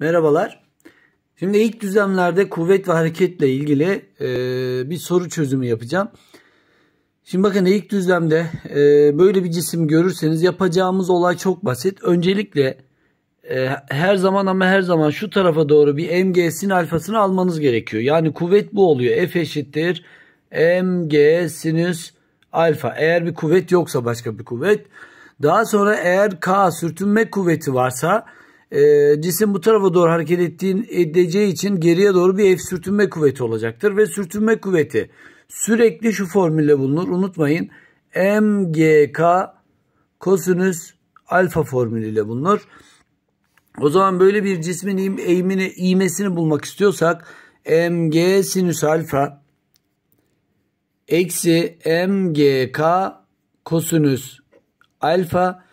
Merhabalar. Şimdi ilk düzlemlerde kuvvet ve hareketle ilgili e, bir soru çözümü yapacağım. Şimdi bakın ilk düzlemde e, böyle bir cisim görürseniz yapacağımız olay çok basit. Öncelikle e, her zaman ama her zaman şu tarafa doğru bir mg sin alfasını almanız gerekiyor. Yani kuvvet bu oluyor. F eşittir mg sinüs alfa. Eğer bir kuvvet yoksa başka bir kuvvet. Daha sonra eğer k sürtünme kuvveti varsa e, cisim bu tarafa doğru hareket ettiğin, edeceği için geriye doğru bir F sürtünme kuvveti olacaktır. Ve sürtünme kuvveti sürekli şu formülle bulunur. Unutmayın MGK kosinüs alfa formülüyle bulunur. O zaman böyle bir cismin eğimini, iğmesini bulmak istiyorsak MG sinüs alfa eksi MGK kosinüs alfa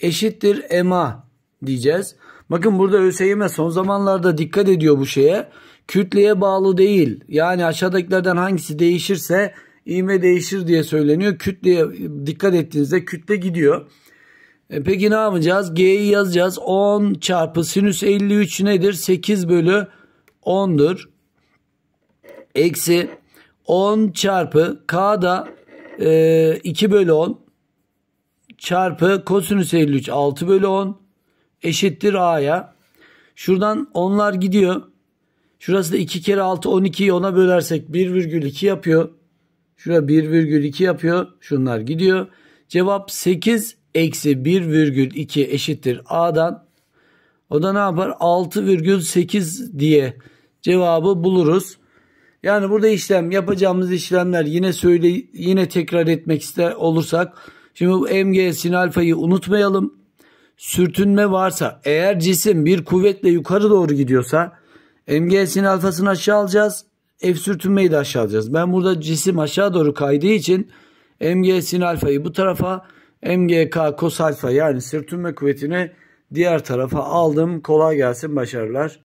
eşittir MA diyeceğiz. Bakın burada ÖSYM son zamanlarda dikkat ediyor bu şeye. Kütleye bağlı değil. Yani aşağıdakilerden hangisi değişirse iğme değişir diye söyleniyor. Kütleye dikkat ettiğinizde kütle gidiyor. E peki ne yapacağız? G'yi yazacağız. 10 çarpı sinüs 53 nedir? 8 bölü 10'dur. Eksi 10 çarpı K da e, 2 bölü 10 çarpı kosinüs 53 6 bölü 10 eşittir A'ya. Şuradan onlar gidiyor. Şurası da 2 kere 6 12'yi ona bölersek 1,2 yapıyor. Şura 1,2 yapıyor. Şunlar gidiyor. Cevap 8 eksi 1,2 eşittir A'dan. O da ne yapar? 6,8 diye cevabı buluruz. Yani burada işlem yapacağımız işlemler yine söyle yine tekrar etmek ister olursak şimdi bu MG sin alfayı unutmayalım sürtünme varsa eğer cisim bir kuvvetle yukarı doğru gidiyorsa MGS'in alfasını aşağı alacağız. F sürtünmeyi de aşağı alacağız. Ben burada cisim aşağı doğru kaydığı için MG sin alfayı bu tarafa MGK kos alfa yani sürtünme kuvvetini diğer tarafa aldım. Kolay gelsin başarılar.